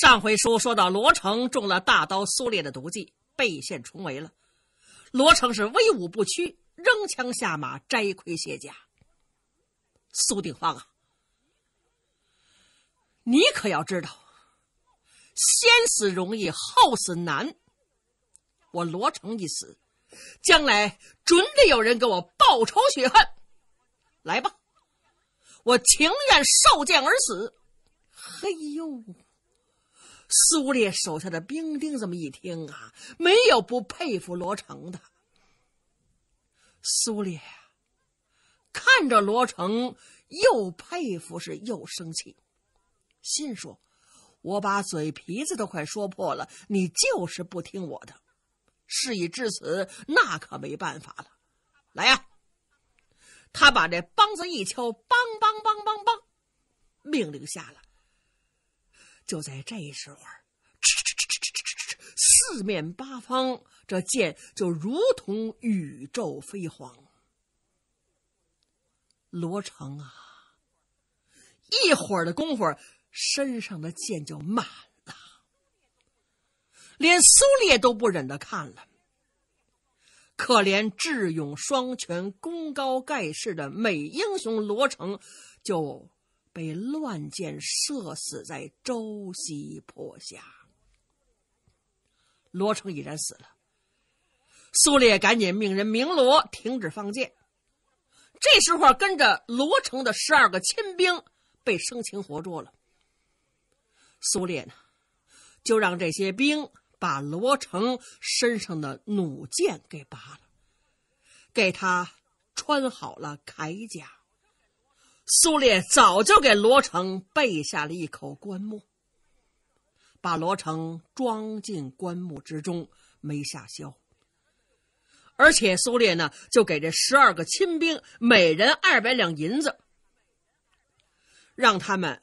上回书说到，罗成中了大刀苏烈的毒计，被陷重围了。罗成是威武不屈，扔枪下马，摘盔卸甲。苏定方啊，你可要知道，先死容易，后死难。我罗成一死，将来准得有人给我报仇雪恨。来吧，我情愿受箭而死。嘿呦！苏烈手下的兵丁这么一听啊，没有不佩服罗成的。苏烈看着罗成，又佩服是又生气，心说：“我把嘴皮子都快说破了，你就是不听我的。事已至此，那可没办法了。”来呀，他把这梆子一敲，梆梆梆梆梆，命令下了。就在这时候，嗤嗤嗤嗤嗤嗤嗤四面八方，这剑就如同宇宙飞蝗。罗成啊，一会儿的功夫，身上的剑就满了，连苏烈都不忍的看了。可怜智勇双全、功高盖世的美英雄罗成，就。被乱箭射死在周西坡下，罗成已然死了。苏烈赶紧命人鸣锣停止放箭。这时候，跟着罗成的十二个亲兵被生擒活捉了。苏烈呢，就让这些兵把罗成身上的弩箭给拔了，给他穿好了铠甲。苏烈早就给罗成备下了一口棺木，把罗成装进棺木之中，没下消。而且苏烈呢，就给这十二个亲兵每人二百两银子，让他们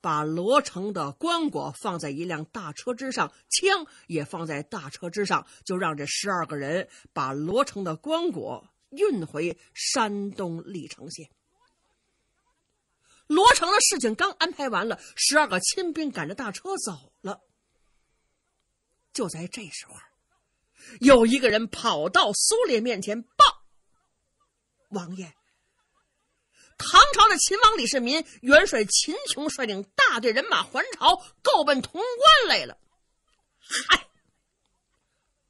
把罗成的棺椁放在一辆大车之上，枪也放在大车之上，就让这十二个人把罗成的棺椁运回山东历城县。罗成的事情刚安排完了，十二个亲兵赶着大车走了。就在这时候，有一个人跑到苏烈面前报：“王爷，唐朝的秦王李世民，元帅秦琼率领大队人马还朝，够奔潼关来了。”嗨，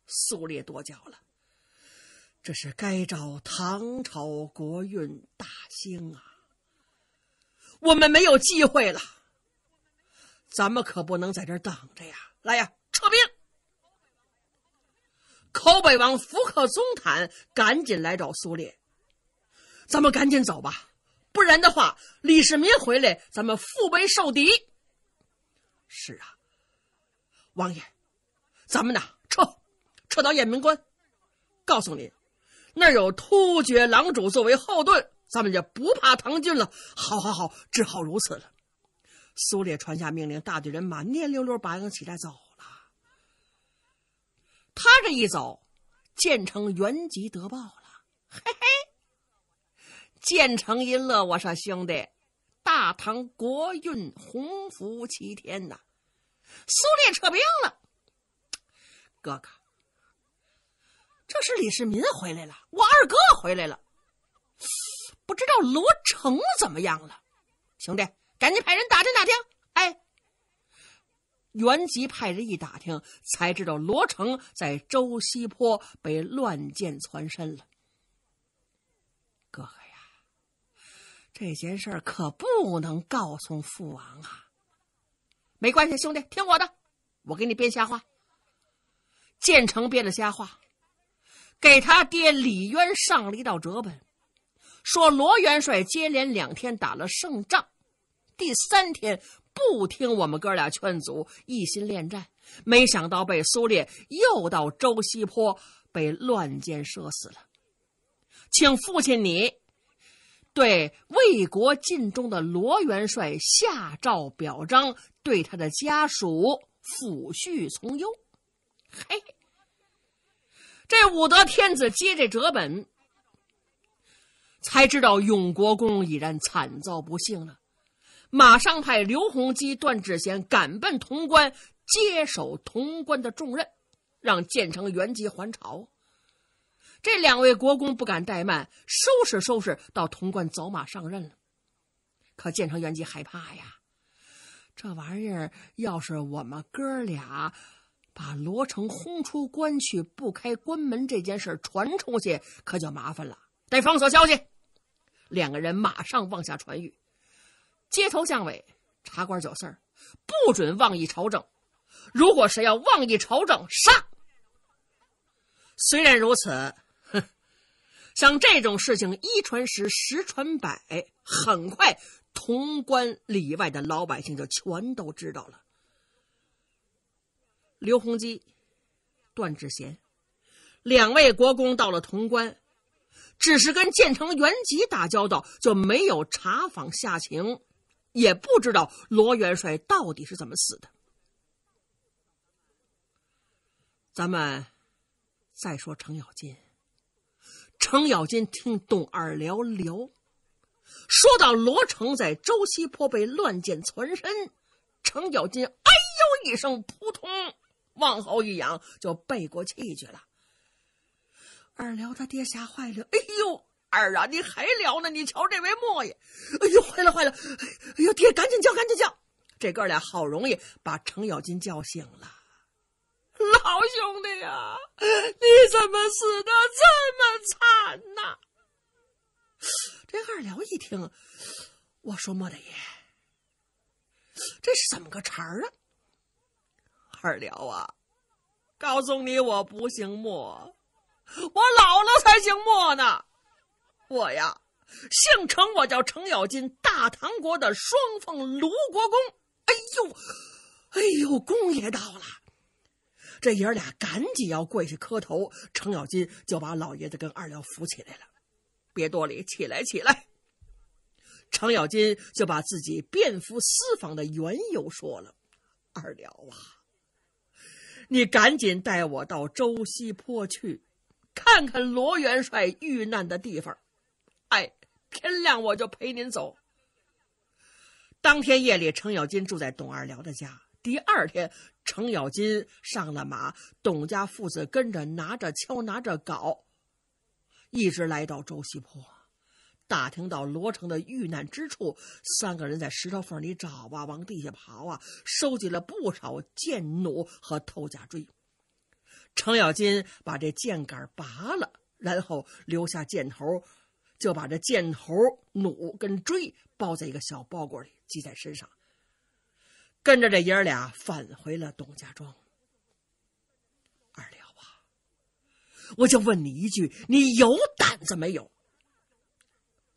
苏烈跺脚了，这是该找唐朝国运大兴啊！我们没有机会了，咱们可不能在这儿等着呀！来呀，撤兵！口北王福克松坦，赶紧来找苏烈，咱们赶紧走吧，不然的话，李世民回来，咱们腹背受敌。是啊，王爷，咱们呐，撤，撤到雁门关，告诉您，那儿有突厥狼主作为后盾。咱们就不怕唐军了，好好好，只好如此了。苏烈传下命令，大队人马蔫溜溜拔营起来走了。他这一走，建成元吉得报了，嘿嘿。建成因乐，我说兄弟，大唐国运鸿福齐天呐！苏烈撤兵了，哥哥，这是李世民回来了，我二哥回来了。不知道罗成怎么样了，兄弟，赶紧派人打听打听。哎，原吉派人一打听，才知道罗成在周西坡被乱箭穿身了。哥哥呀，这件事儿可不能告诉父王啊！没关系，兄弟，听我的，我给你编瞎话。建成编的瞎话，给他爹李渊上了一道折本。说罗元帅接连两天打了胜仗，第三天不听我们哥俩劝阻，一心恋战，没想到被苏烈诱到周西坡，被乱箭射死了。请父亲你对为国尽忠的罗元帅下诏表彰，对他的家属抚恤从优。嘿，这武德天子接这折本。才知道永国公已然惨遭不幸了，马上派刘洪基、段志贤赶奔潼关，接手潼关的重任，让建成、元吉还朝。这两位国公不敢怠慢，收拾收拾到潼关走马上任了。可建成、元吉害怕呀，这玩意儿要是我们哥俩把罗成轰出关去，不开关门这件事传出去，可就麻烦了，得封锁消息。两个人马上往下传谕，街头巷尾、茶馆酒肆儿，不准妄议朝政。如果谁要妄议朝政，杀。虽然如此，哼，像这种事情，一传十，十传百，很快，潼关里外的老百姓就全都知道了。刘洪基、段志贤两位国公到了潼关。只是跟建成、元吉打交道，就没有查访下情，也不知道罗元帅到底是怎么死的。咱们再说程咬金。程咬金听董二聊聊，说到罗成在周西坡被乱箭攒身，程咬金哎呦一声，扑通往后一仰，就背过气去了。二辽他爹吓坏了，哎呦，二啊，你还聊呢？你瞧这位莫爷，哎呦，坏了，坏了，哎呦，爹，赶紧叫，赶紧叫，这哥俩好容易把程咬金叫醒了，老兄弟啊，你怎么死的这么惨呢？这二辽一听，我说莫大爷，这怎么个茬儿啊？二辽啊，告诉你，我不姓莫。我姥姥才姓莫呢，我呀姓程，我叫程咬金，大唐国的双凤卢国公。哎呦，哎呦，公爷到了，这爷俩赶紧要跪下磕头。程咬金就把老爷子跟二廖扶起来了，别多礼，起来，起来。程咬金就把自己便服私访的缘由说了，二廖啊，你赶紧带我到周西坡去。看看罗元帅遇难的地方，哎，天亮我就陪您走。当天夜里，程咬金住在董二辽的家。第二天，程咬金上了马，董家父子跟着，拿着锹，拿着镐，一直来到周西坡，打听到罗成的遇难之处。三个人在石头缝里找啊，往地下刨啊，收集了不少箭弩和偷甲锥。程咬金把这箭杆拔了，然后留下箭头，就把这箭头、弩跟锥包在一个小包裹里，系在身上，跟着这爷儿俩返回了董家庄。二廖啊，我就问你一句，你有胆子没有？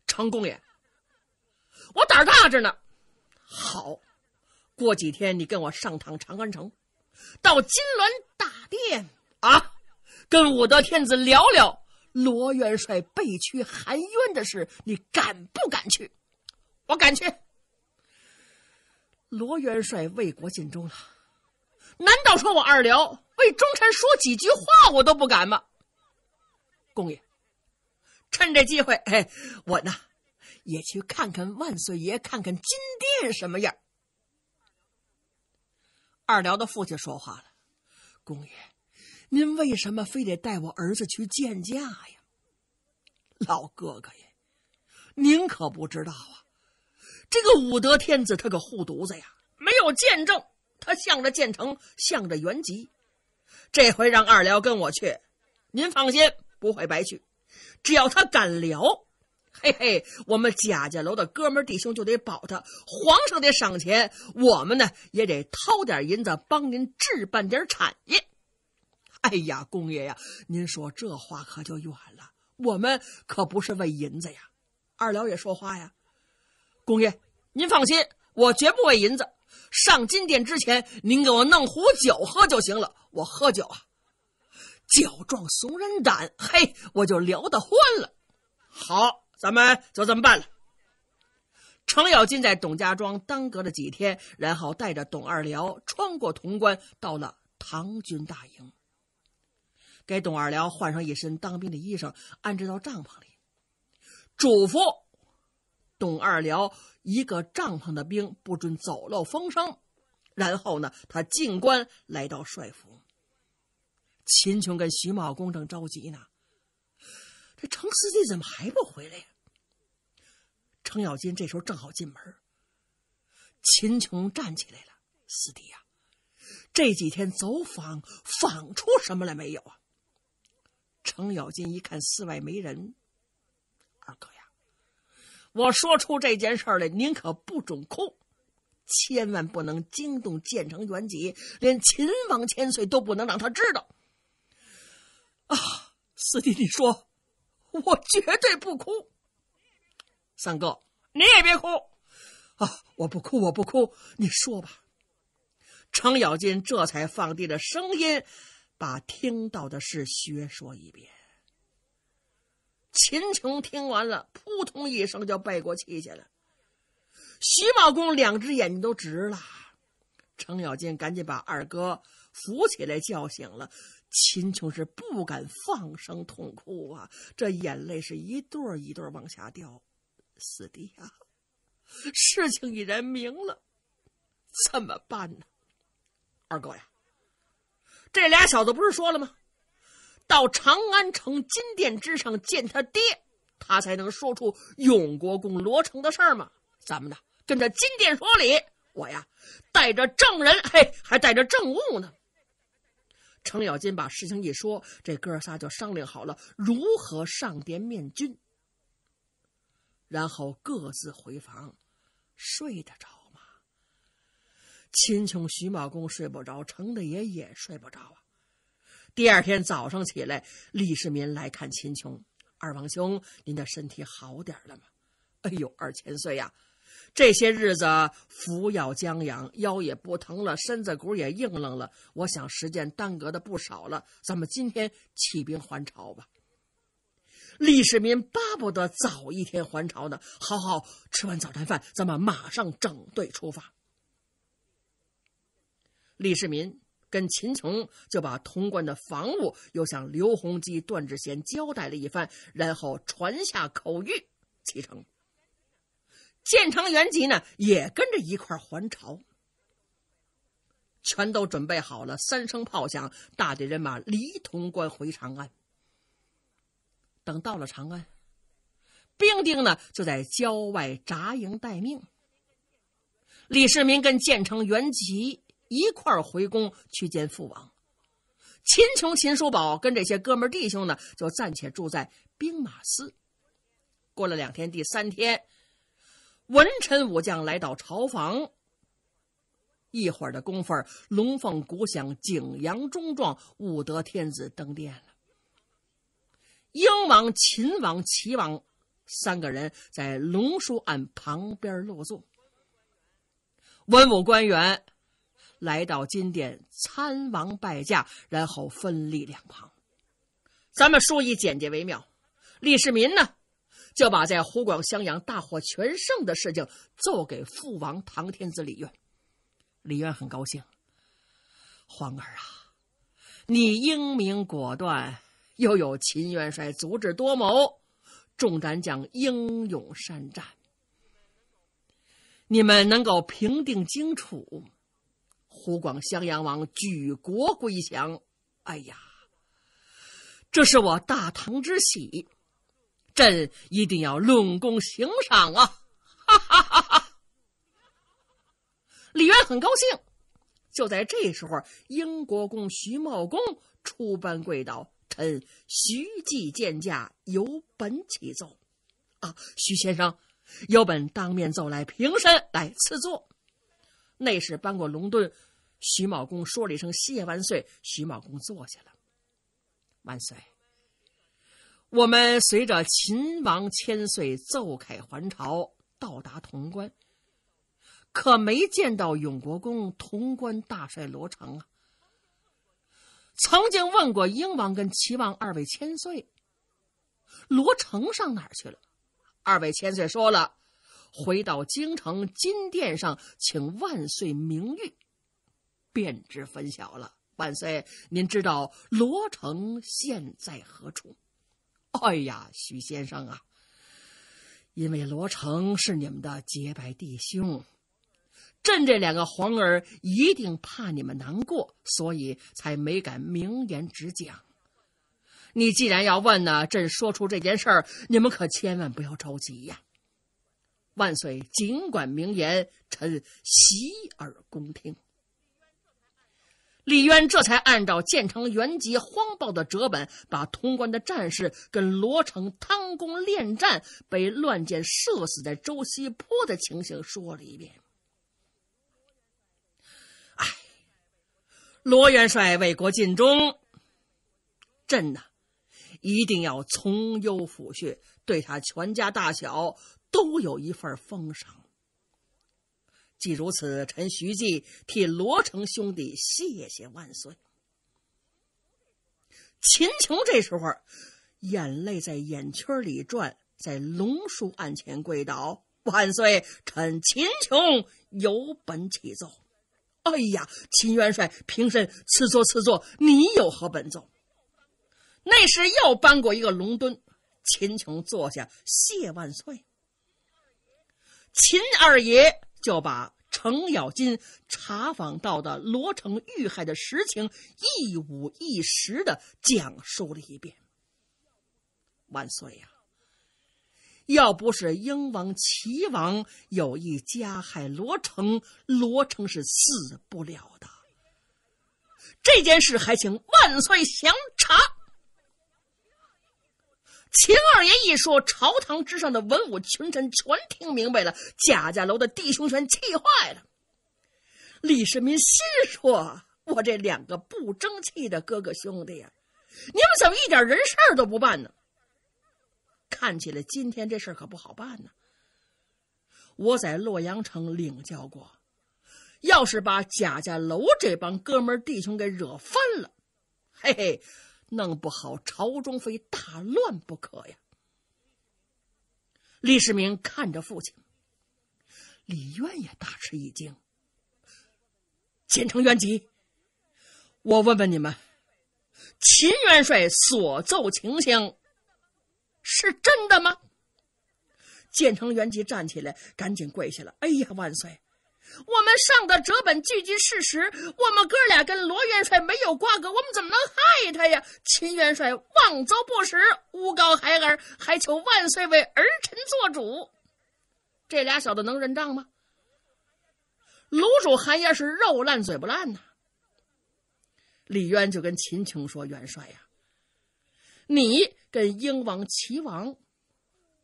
程公爷，我胆儿大着呢。好，过几天你跟我上趟长安城，到金銮大殿。啊，跟武德天子聊聊罗元帅被屈含冤的事，你敢不敢去？我敢去。罗元帅为国尽忠了，难道说我二辽为忠臣说几句话，我都不敢吗？公爷，趁这机会，哎，我呢也去看看万岁爷，看看金殿什么样。二辽的父亲说话了，公爷。您为什么非得带我儿子去见驾呀，老哥哥呀，您可不知道啊，这个武德天子他可护犊子呀，没有见证，他向着建成，向着元吉，这回让二辽跟我去，您放心，不会白去，只要他敢聊，嘿嘿，我们贾家楼的哥们弟兄就得保他，皇上得赏钱，我们呢也得掏点银子帮您置办点产业。哎呀，公爷呀，您说这话可就远了。我们可不是为银子呀。二辽也说话呀，公爷，您放心，我绝不为银子。上金殿之前，您给我弄壶酒喝就行了。我喝酒啊，酒壮怂人胆，嘿，我就聊得欢了。好，咱们就这么办了。程咬金在董家庄耽搁了几天，然后带着董二辽穿过潼关，到了唐军大营。给董二辽换上一身当兵的衣裳，安置到帐篷里，嘱咐董二辽一个帐篷的兵不准走漏风声。然后呢，他进关来到帅府。秦琼跟徐茂公正着急呢，这程司机怎么还不回来呀？程咬金这时候正好进门，秦琼站起来了：“四弟呀，这几天走访访出什么来没有啊？”程咬金一看寺外没人，二哥呀，我说出这件事来，您可不准哭，千万不能惊动建成元吉，连秦王千岁都不能让他知道。啊，四弟，你说，我绝对不哭。三哥，你也别哭。啊，我不哭，我不哭，你说吧。程咬金这才放低了声音。把听到的事学说一遍。秦琼听完了，扑通一声就背过气去了。徐茂公两只眼睛都直了。程咬金赶紧把二哥扶起来，叫醒了秦琼。是不敢放声痛哭啊，这眼泪是一对儿一对儿往下掉。四弟呀，事情已然明了，怎么办呢？二哥呀。这俩小子不是说了吗？到长安城金殿之上见他爹，他才能说出永国公罗成的事儿吗？咱们呢，跟着金殿说理。我呀，带着证人，嘿，还带着证物呢。程咬金把事情一说，这哥仨就商量好了如何上殿面君，然后各自回房睡得着。秦琼、徐茂公睡不着，程大爷也睡不着啊。第二天早上起来，李世民来看秦琼：“二王兄，您的身体好点了吗？”“哎呦，二千岁呀，这些日子服药、将养，腰也不疼了，身子骨也硬朗了。我想时间耽搁的不少了，咱们今天起兵还朝吧。”李世民巴不得早一天还朝呢。好好吃完早餐饭，咱们马上整队出发。李世民跟秦琼就把潼关的防务又向刘洪基、段志贤交代了一番，然后传下口谕启程。建成元吉呢也跟着一块还朝，全都准备好了。三声炮响，大队人马离潼关回长安。等到了长安，兵丁呢就在郊外扎营待命。李世民跟建成元吉。一块儿回宫去见父王。秦琼、秦叔宝跟这些哥们弟兄呢，就暂且住在兵马司。过了两天，第三天，文臣武将来到朝房。一会儿的功夫龙凤鼓响，景阳钟状，武德天子登殿了。英王、秦王、齐王三个人在龙书案旁边落座，文武官员。来到金殿参王拜驾，然后分立两旁。咱们说以简洁为妙。李世民呢，就把在湖广襄阳大获全胜的事情奏给父王唐天子李渊。李渊很高兴：“皇儿啊，你英明果断，又有秦元帅足智多谋，众战将英勇善战，你们能够平定荆楚。”湖广襄阳王举国归降，哎呀，这是我大唐之喜，朕一定要论功行赏啊！哈哈哈哈李渊很高兴。就在这时候，英国公徐茂公出班跪倒：“臣徐继见驾，有本启奏。”啊，徐先生，有本当面奏来，平身来赐座。内侍搬过龙盾，徐茂公说了一声“谢万岁”，徐茂公坐下了。万岁，我们随着秦王千岁奏凯还朝，到达潼关，可没见到永国公潼关大帅罗成啊。曾经问过英王跟齐王二位千岁，罗成上哪儿去了？二位千岁说了，回到京城金殿上请万岁明谕。便知分晓了。万岁，您知道罗成现在何处？哎呀，许先生啊，因为罗成是你们的结拜弟兄，朕这两个皇儿一定怕你们难过，所以才没敢明言直讲。你既然要问呢，朕说出这件事儿，你们可千万不要着急呀。万岁，尽管明言，臣洗耳恭听。李渊这才按照建成、元吉荒报的折本，把潼关的战士跟罗成、汤公恋战被乱箭射死在周西坡的情形说了一遍。哎，罗元帅为国尽忠，朕呐，一定要从优抚恤，对他全家大小都有一份封赏。既如此，臣徐记替罗成兄弟谢谢万岁。秦琼这时候眼泪在眼圈里转，在龙叔案前跪倒：“万岁，臣秦琼有本启奏。”哎呀，秦元帅，平身，赐座，赐座，你有何本奏？内侍又搬过一个龙墩，秦琼坐下，谢万岁。秦二爷。就把程咬金查访到的罗成遇害的实情一五一十的讲述了一遍。万岁呀！要不是英王、齐王有意加害罗成，罗成是死不了的。这件事还请万岁详查。秦二爷一说，朝堂之上的文武群臣全听明白了。贾家楼的弟兄全气坏了。李世民心说：“我这两个不争气的哥哥兄弟呀，你们怎么一点人事都不办呢？”看起来今天这事可不好办呢。我在洛阳城领教过，要是把贾家楼这帮哥们弟兄给惹翻了，嘿嘿。弄不好朝中非大乱不可呀！李世民看着父亲，李渊也大吃一惊。建成元吉，我问问你们，秦元帅所奏情形是真的吗？建成元吉站起来，赶紧跪下了。哎呀，万岁！我们上的折本聚集事实，我们哥俩跟罗元帅没有瓜葛，我们怎么能害他呀？秦元帅妄遭不实，诬告孩儿，还求万岁为儿臣做主。这俩小子能认账吗？卤煮寒烟是肉烂嘴不烂呐。李渊就跟秦琼说：“元帅呀，你跟英王、齐王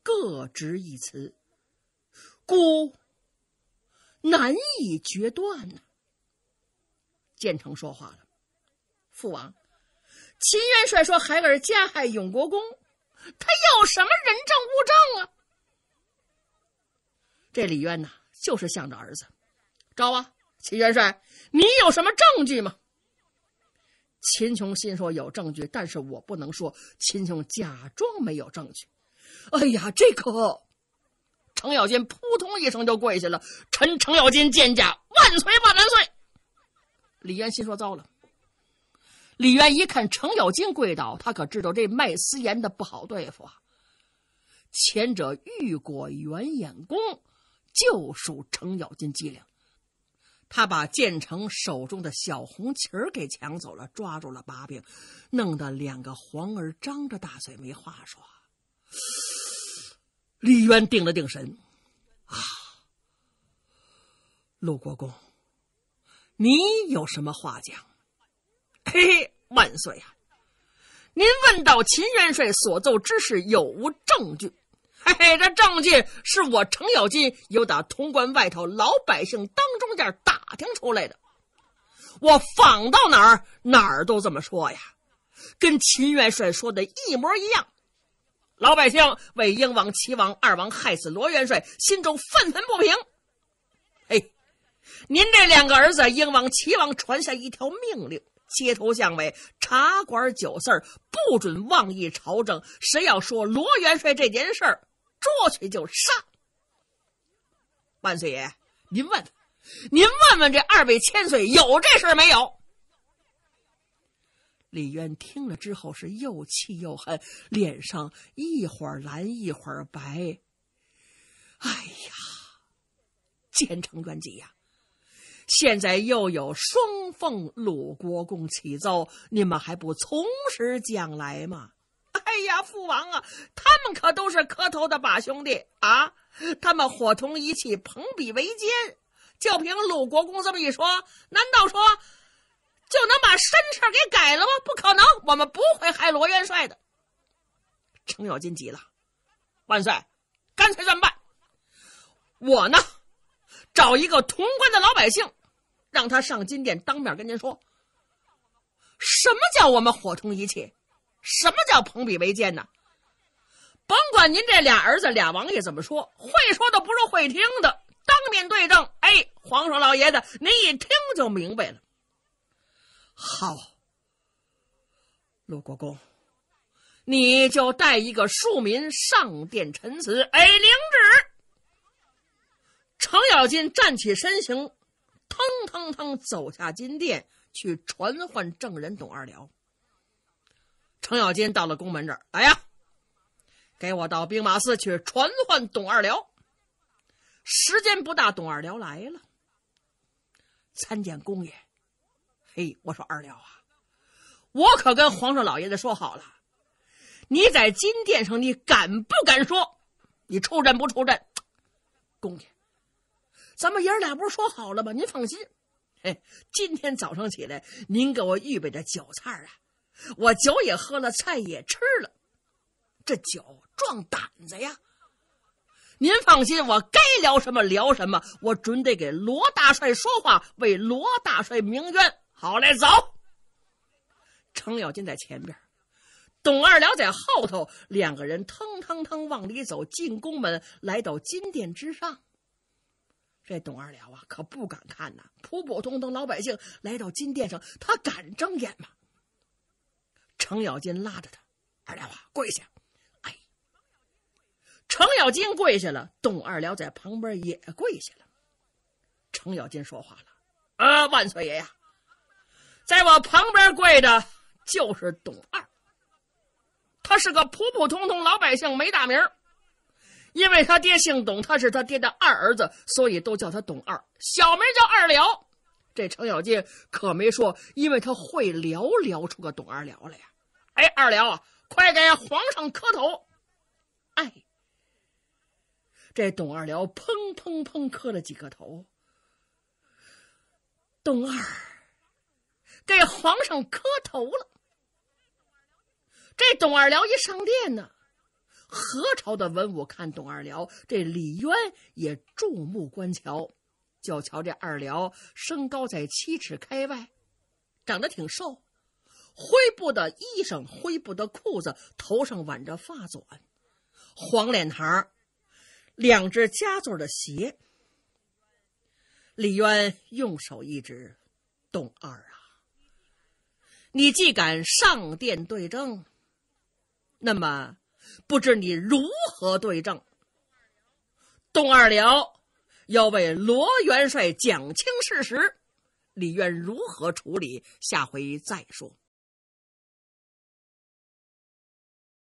各执一词，故。”难以决断呐！建成说话了：“父王，秦元帅说孩儿加害永国公，他要什么人证物证啊？”这李渊呢，就是向着儿子。招啊！秦元帅，你有什么证据吗？秦琼心说有证据，但是我不能说。秦琼假装没有证据。哎呀，这可……程咬金扑通一声就跪下了，臣程咬金见驾，万岁万万岁。李渊心说糟了。李渊一看程咬金跪倒，他可知道这卖私盐的不好对付啊。前者欲裹圆眼功，就属程咬金机灵，他把建成手中的小红旗儿给抢走了，抓住了把柄，弄得两个皇儿张着大嘴没话说。李渊定了定神，啊，陆国公，你有什么话讲？嘿嘿，万岁啊！您问到秦元帅所奏之事有无证据？嘿嘿，这证据是我程咬金有打潼关外头老百姓当中间打听出来的，我访到哪儿哪儿都这么说呀，跟秦元帅说的一模一样。老百姓为英王、齐王、二王害死罗元帅，心中愤愤不平。哎，您这两个儿子，英王、齐王传下一条命令：街头巷尾、茶馆酒肆不准妄议朝政，谁要说罗元帅这件事儿，捉去就杀。万岁爷，您问，您问问这二位千岁，有这事儿没有？李渊听了之后是又气又恨，脸上一会儿蓝一会儿白。哎呀，前程远几呀！现在又有双凤鲁国公起奏，你们还不从实讲来吗？哎呀，父王啊，他们可都是磕头的把兄弟啊！他们伙同一气，朋比为奸。就凭鲁国公这么一说，难道说？就能把身世给改了吗？不可能，我们不会害罗元帅的。程咬金急了：“万岁，干脆这么办！我呢，找一个潼关的老百姓，让他上金殿当面跟您说，什么叫我们伙同一气，什么叫朋比为奸呢？甭管您这俩儿子、俩王爷怎么说，会说的不如会听的。当面对证，哎，皇上老爷子，您一听就明白了。”好，陆国公，你就带一个庶民上殿陈词，哎，领旨。程咬金站起身形，腾腾腾走下金殿去传唤证人董二辽。程咬金到了宫门这儿，哎呀，给我到兵马司去传唤董二辽。时间不大，董二辽来了，参见公爷。哎，我说二廖啊，我可跟皇上老爷子说好了，你在金殿上，你敢不敢说，你出阵不出阵？公爷，咱们爷儿俩不是说好了吗？您放心，嘿，今天早上起来，您给我预备的酒菜啊，我酒也喝了，菜也吃了，这酒壮胆子呀。您放心，我该聊什么聊什么，我准得给罗大帅说话，为罗大帅鸣冤。好嘞，走！程咬金在前边，董二辽在后头，两个人腾腾腾往里走，进宫门，来到金殿之上。这董二辽啊，可不敢看呐，普普通通老百姓来到金殿上，他敢睁眼吗？程咬金拉着他，二辽啊，跪下！程咬金跪下了，董二辽在旁边也跪下了。程咬金说话了：“啊，万岁爷呀！”在我旁边跪着就是董二，他是个普普通通老百姓，没大名因为他爹姓董，他是他爹的二儿子，所以都叫他董二，小名叫二辽。这程咬金可没说，因为他会聊，聊出个董二辽来呀！哎，二辽，啊，快给皇上磕头！哎，这董二辽砰砰砰磕了几个头，董二。给皇上磕头了。这董二辽一上殿呢，何朝的文武看董二辽，这李渊也注目观瞧，就瞧这二辽身高在七尺开外，长得挺瘦，灰布的衣裳，灰布的裤子，头上挽着发卷，黄脸膛，两只夹嘴的鞋。李渊用手一指：“董二啊！”你既敢上殿对证，那么不知你如何对证？东二辽要为罗元帅讲清事实，李渊如何处理，下回再说。